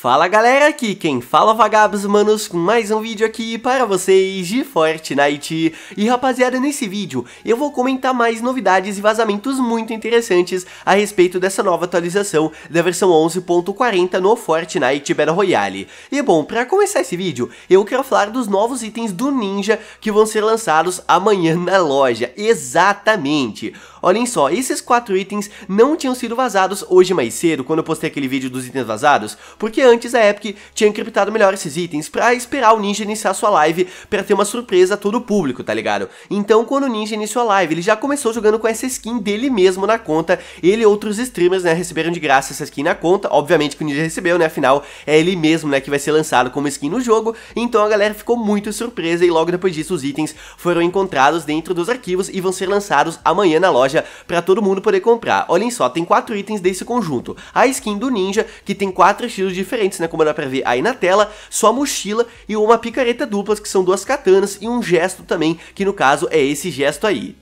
Fala galera, aqui quem fala Vagabos Manos com mais um vídeo aqui para vocês de Fortnite. E rapaziada, nesse vídeo eu vou comentar mais novidades e vazamentos muito interessantes a respeito dessa nova atualização da versão 11.40 no Fortnite Battle Royale. E bom, para começar esse vídeo, eu quero falar dos novos itens do Ninja que vão ser lançados amanhã na loja, exatamente. Olhem só, esses quatro itens não tinham sido vazados hoje mais cedo, quando eu postei aquele vídeo dos itens vazados, porque antes a Epic tinha encriptado melhor esses itens pra esperar o Ninja iniciar sua live pra ter uma surpresa a todo o público, tá ligado? Então quando o Ninja iniciou a live, ele já começou jogando com essa skin dele mesmo na conta, ele e outros streamers, né, receberam de graça essa skin na conta, obviamente que o Ninja recebeu, né, afinal é ele mesmo, né, que vai ser lançado como skin no jogo, então a galera ficou muito surpresa e logo depois disso os itens foram encontrados dentro dos arquivos e vão ser lançados amanhã na loja loja para todo mundo poder comprar. Olhem só, tem quatro itens desse conjunto. A skin do ninja, que tem quatro estilos diferentes, né, como dá para ver aí na tela, sua mochila e uma picareta duplas, que são duas katanas, e um gesto também, que no caso é esse gesto aí.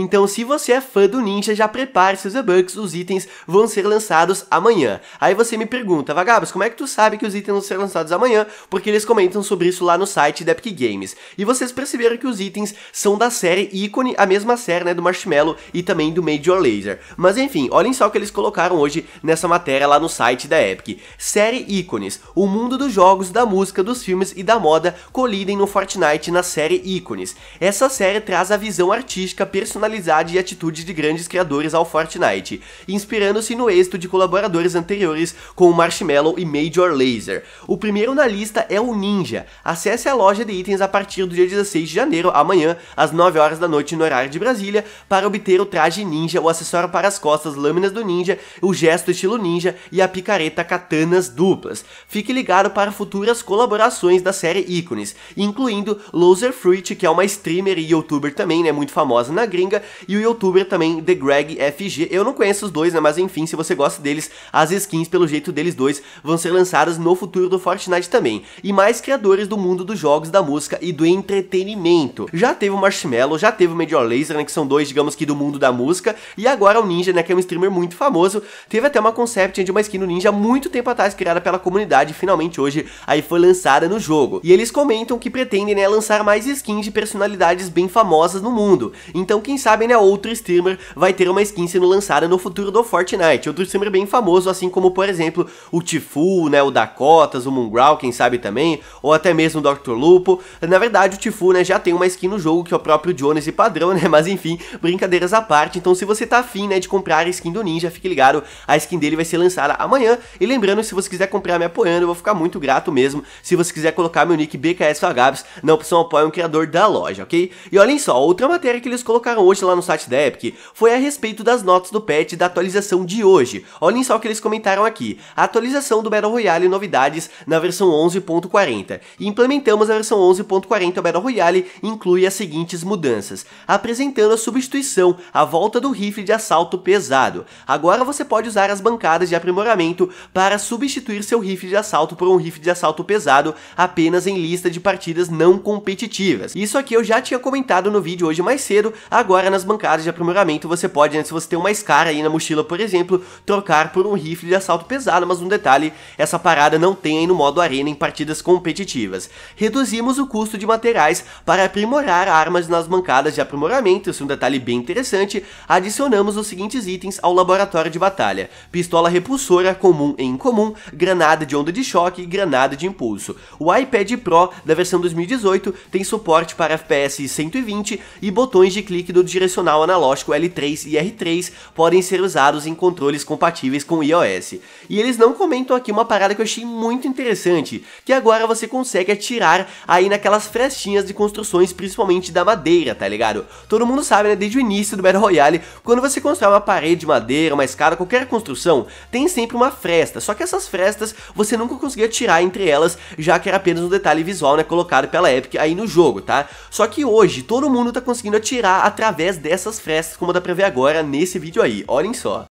Então se você é fã do Ninja, já prepare seus e-books, os itens vão ser lançados amanhã. Aí você me pergunta, Vagabos, como é que tu sabe que os itens vão ser lançados amanhã? Porque eles comentam sobre isso lá no site da Epic Games. E vocês perceberam que os itens são da série Icone, a mesma série né, do Marshmallow e também do Major Laser. Mas enfim, olhem só o que eles colocaram hoje nessa matéria lá no site da Epic. Série Ícones, o mundo dos jogos, da música, dos filmes e da moda colidem no Fortnite na série Ícones. Essa série traz a visão artística personalizada rivalidade e atitude de grandes criadores ao Fortnite, inspirando-se no êxito de colaboradores anteriores com o Marshmallow e Major Laser. O primeiro na lista é o Ninja. Acesse a loja de itens a partir do dia 16 de janeiro, amanhã, às 9 horas da noite no horário de Brasília, para obter o traje ninja, o acessório para as costas, lâminas do ninja, o gesto estilo ninja e a picareta katanas duplas. Fique ligado para futuras colaborações da série Ícones, incluindo Loser Fruit, que é uma streamer e youtuber também, né, muito famosa na gringa, Coringa e o youtuber também The Greg FG. Eu não conheço os dois, né, mas enfim, se você gosta deles, as skins pelo jeito deles dois vão ser lançadas no futuro do Fortnite também. E mais criadores do mundo dos jogos, da música e do entretenimento. Já teve o Marshmallow, já teve o Major Laser, né, que são dois, digamos que do mundo da música, e agora o Ninja, né, que é um streamer muito famoso, teve até uma concept de uma skin do Ninja muito tempo atrás criada pela comunidade, finalmente hoje aí foi lançada no jogo. E eles comentam que pretendem, né, lançar mais skins de personalidades bem famosas no mundo. Então quem sabem sabe, né, outro streamer vai ter uma skin sendo lançada no futuro do Fortnite. Outro streamer bem famoso, assim como, por exemplo, o Tifu, né, o Dakotas, o Mongrel, quem sabe também, ou até mesmo o Dr. Lupo. Na verdade, o Tifu, né, já tem uma skin no jogo que é o próprio Jones e padrão, né, mas enfim, brincadeiras à parte. Então, se você tá afim, né, de comprar a skin do Ninja, fique ligado, a skin dele vai ser lançada amanhã. E lembrando, se você quiser comprar me apoiando, eu vou ficar muito grato mesmo. Se você quiser colocar meu nick BKS Vagabs, na opção apoia um criador da loja, ok? E olhem só, outra matéria que eles colocaram hoje lá no site da Epic foi a respeito das notas do patch da atualização de hoje. Olhem só o que eles comentaram aqui. A atualização do Battle Royale e novidades na versão 11.40. implementamos a versão 11.40 Battle Royale inclui as seguintes mudanças. Apresentando a substituição, à volta do rifle de assalto pesado. Agora você pode usar as bancadas de aprimoramento para substituir seu rifle de assalto por um rifle de assalto pesado apenas em lista de partidas não competitivas. Isso aqui eu já tinha comentado no vídeo hoje mais cedo, agora Agora, nas bancadas de aprimoramento, você pode, né, se você tem uma Scar aí na mochila, por exemplo, trocar por um rifle de assalto pesado, mas um detalhe, essa parada não tem aí no modo arena em partidas competitivas. Reduzimos o custo de materiais para aprimorar armas nas bancadas de aprimoramento, isso é um detalhe bem interessante, adicionamos os seguintes itens ao laboratório de batalha. Pistola repulsora, comum e incomum, granada de onda de choque e granada de impulso. O iPad Pro da versão 2018 tem suporte para FPS 120 e botões de clique do direcional analógico L3 e R3 podem ser usados em controles compatíveis com iOS. E eles não comentam aqui uma parada que eu achei muito interessante, que agora você consegue atirar aí naquelas frestinhas de construções, principalmente da madeira, tá ligado? Todo mundo sabe, né, desde o início do Battle Royale, quando você constrói uma parede de madeira, uma escada, qualquer construção, tem sempre uma fresta, só que essas frestas você nunca conseguia tirar entre elas, já que era apenas um detalhe visual, né, colocado pela Epic aí no jogo, tá? Só que hoje todo mundo tá conseguindo atirar através através dessas frestas como dá pra ver agora nesse vídeo aí, olhem só.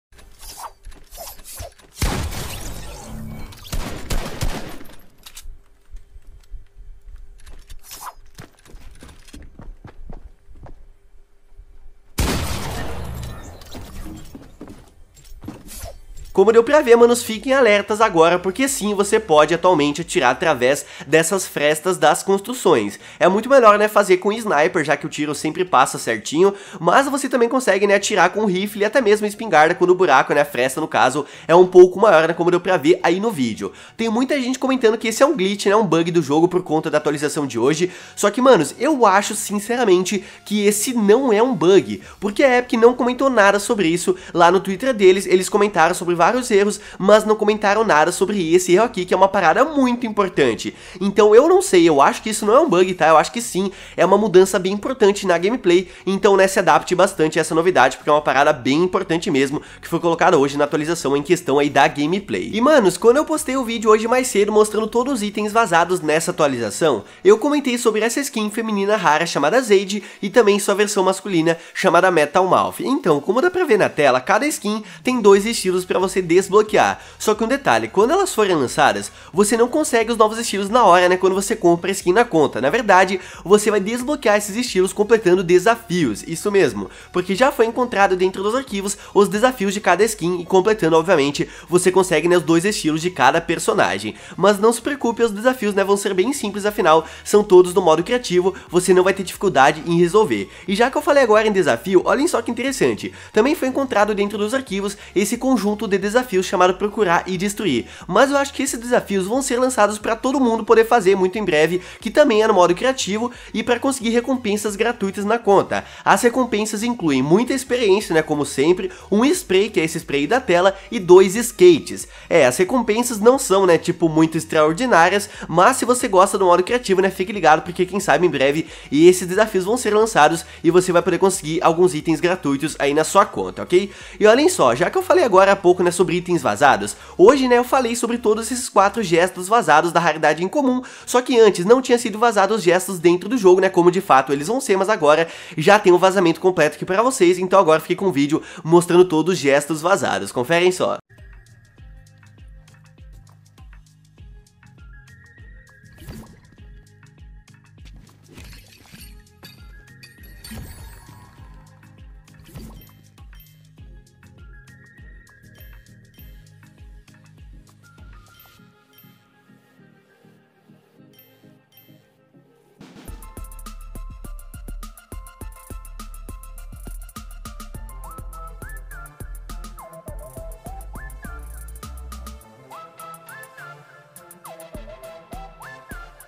Como deu pra ver, manos, fiquem alertas agora, porque sim, você pode atualmente atirar através dessas frestas das construções. É muito melhor, né, fazer com sniper, já que o tiro sempre passa certinho, mas você também consegue, né, atirar com rifle e até mesmo espingarda quando o buraco, né, a fresta, no caso, é um pouco maior, né, como deu pra ver aí no vídeo. Tem muita gente comentando que esse é um glitch, né, um bug do jogo por conta da atualização de hoje, só que, manos, eu acho, sinceramente, que esse não é um bug, porque a Epic não comentou nada sobre isso lá no Twitter deles, eles comentaram sobre várias vários erros, mas não comentaram nada sobre esse erro aqui, que é uma parada muito importante. Então eu não sei, eu acho que isso não é um bug, tá? Eu acho que sim, é uma mudança bem importante na gameplay, então né, se adapte bastante a essa novidade, porque é uma parada bem importante mesmo, que foi colocada hoje na atualização em questão aí da gameplay. E manos, quando eu postei o vídeo hoje mais cedo mostrando todos os itens vazados nessa atualização, eu comentei sobre essa skin feminina rara chamada Zade e também sua versão masculina chamada Metal Mouth. Então, como dá pra ver na tela, cada skin tem dois estilos pra você você desbloquear. Só que um detalhe, quando elas forem lançadas, você não consegue os novos estilos na hora, né, quando você compra a skin na conta. Na verdade, você vai desbloquear esses estilos completando desafios, isso mesmo, porque já foi encontrado dentro dos arquivos os desafios de cada skin e completando, obviamente, você consegue né, os dois estilos de cada personagem. Mas não se preocupe, os desafios né, vão ser bem simples, afinal, são todos no modo criativo, você não vai ter dificuldade em resolver. E já que eu falei agora em desafio, olhem só que interessante, também foi encontrado dentro dos arquivos esse conjunto de desafios desafio chamado Procurar e Destruir. Mas eu acho que esses desafios vão ser lançados para todo mundo poder fazer muito em breve, que também é no modo criativo, e para conseguir recompensas gratuitas na conta. As recompensas incluem muita experiência, né, como sempre, um spray, que é esse spray da tela, e dois skates. É, as recompensas não são, né, tipo, muito extraordinárias, mas se você gosta do modo criativo, né, fique ligado, porque quem sabe em breve e esses desafios vão ser lançados e você vai poder conseguir alguns itens gratuitos aí na sua conta, ok? E olhem só, já que eu falei agora há pouco, né, né, sobre itens vazados, hoje né, eu falei sobre todos esses quatro gestos vazados da raridade incomum, só que antes não tinha sido vazado os gestos dentro do jogo, né, como de fato eles vão ser, mas agora já tem o um vazamento completo aqui pra vocês, então agora fiquei com um vídeo mostrando todos os gestos vazados, conferem só.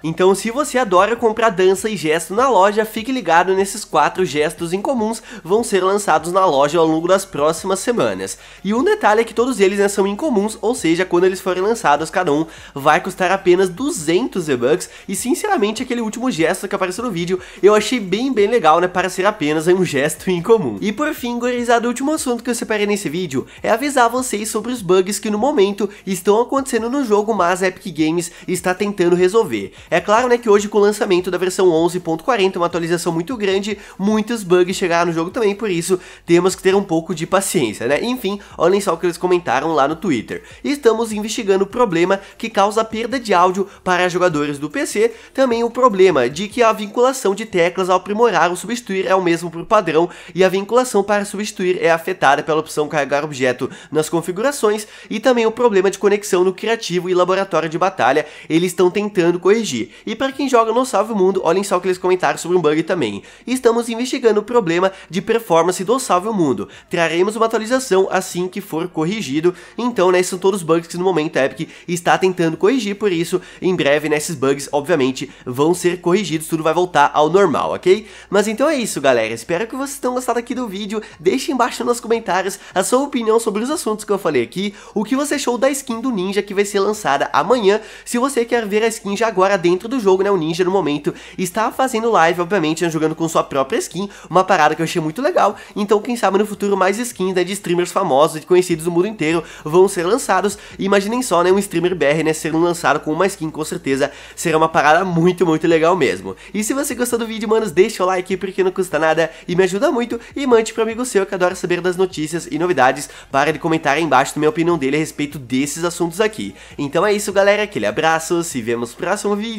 Então, se você adora comprar dança e gesto na loja, fique ligado nesses quatro gestos incomuns vão ser lançados na loja ao longo das próximas semanas. E um detalhe é que todos eles né, são incomuns, ou seja, quando eles forem lançados, cada um vai custar apenas 200 V-Bucks. E sinceramente, aquele último gesto que apareceu no vídeo eu achei bem, bem legal, né? Para ser apenas um gesto incomum. E por fim, gorizado, o último assunto que eu separei nesse vídeo é avisar vocês sobre os bugs que no momento estão acontecendo no jogo, mas a Epic Games está tentando resolver. É claro, né, que hoje com o lançamento da versão 11.40, uma atualização muito grande, muitos bugs chegaram no jogo também, por isso temos que ter um pouco de paciência, né? Enfim, olhem só o que eles comentaram lá no Twitter. Estamos investigando o problema que causa perda de áudio para jogadores do PC, também o problema de que a vinculação de teclas ao aprimorar ou substituir é o mesmo por padrão e a vinculação para substituir é afetada pela opção carregar objeto nas configurações e também o problema de conexão no criativo e laboratório de batalha, eles estão tentando corrigir. E para quem joga No salve mundo, olhem só o que eles comentaram sobre um bug também. Estamos investigando o problema de performance do salve mundo. Traremos uma atualização assim que for corrigido. Então, né, são todos bugs que no momento a Epic está tentando corrigir, por isso, em breve, né, esses bugs, obviamente, vão ser corrigidos, tudo vai voltar ao normal, ok? Mas então é isso, galera. Espero que vocês tenham gostado aqui do vídeo. Deixe embaixo nos comentários a sua opinião sobre os assuntos que eu falei aqui, o que você achou da skin do Ninja que vai ser lançada amanhã. Se você quer ver a skin já agora dentro dentro do jogo, né? O ninja no momento está fazendo live, obviamente, né, jogando com sua própria skin, uma parada que eu achei muito legal. Então, quem sabe no futuro mais skins né, de streamers famosos e conhecidos do mundo inteiro vão ser lançados. imaginem só, né, um streamer BR, né, sendo lançado com uma skin, com certeza será uma parada muito, muito legal mesmo. E se você gostou do vídeo, manos, deixa o like porque não custa nada e me ajuda muito e mande para amigo seu que adora saber das notícias e novidades para ele comentar aí embaixo também a opinião dele a respeito desses assuntos aqui. Então é isso, galera, aquele abraço, se vemos no próximo vídeo